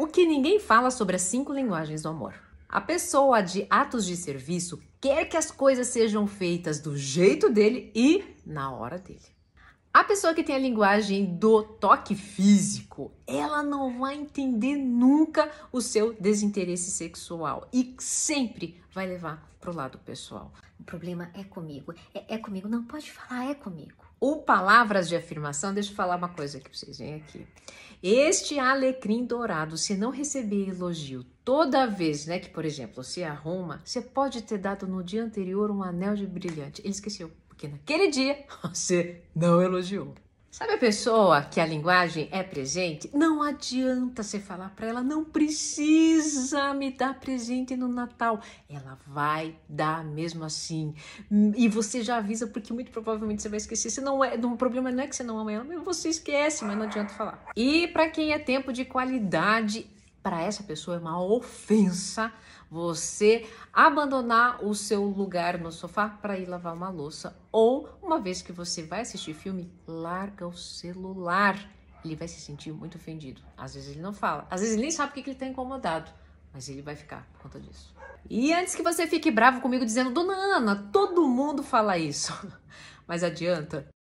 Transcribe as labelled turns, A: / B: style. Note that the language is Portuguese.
A: O que ninguém fala sobre as cinco linguagens do amor. A pessoa de atos de serviço quer que as coisas sejam feitas do jeito dele e na hora dele. A pessoa que tem a linguagem do toque físico, ela não vai entender nunca o seu desinteresse sexual e sempre vai levar pro lado pessoal. O problema é comigo, é, é comigo, não pode falar, é comigo ou palavras de afirmação, deixa eu falar uma coisa aqui para vocês, vem aqui. Este alecrim dourado, se não receber elogio toda vez, né, que por exemplo, se arruma, você pode ter dado no dia anterior um anel de brilhante. Ele esqueceu, porque naquele dia você não elogiou. Sabe a pessoa que a linguagem é presente? Não adianta você falar para ela, não precisa me dar presente no Natal. Ela vai dar mesmo assim. E você já avisa, porque muito provavelmente você vai esquecer. Você não é, o problema não é que você não ama ela, você esquece, mas não adianta falar. E para quem é tempo de qualidade, para essa pessoa é uma ofensa você abandonar o seu lugar no sofá para ir lavar uma louça. Ou, uma vez que você vai assistir filme, larga o celular. Ele vai se sentir muito ofendido. Às vezes ele não fala, às vezes ele nem sabe o que ele está incomodado, mas ele vai ficar por conta disso. E antes que você fique bravo comigo dizendo, Dona Ana, todo mundo fala isso. Mas adianta,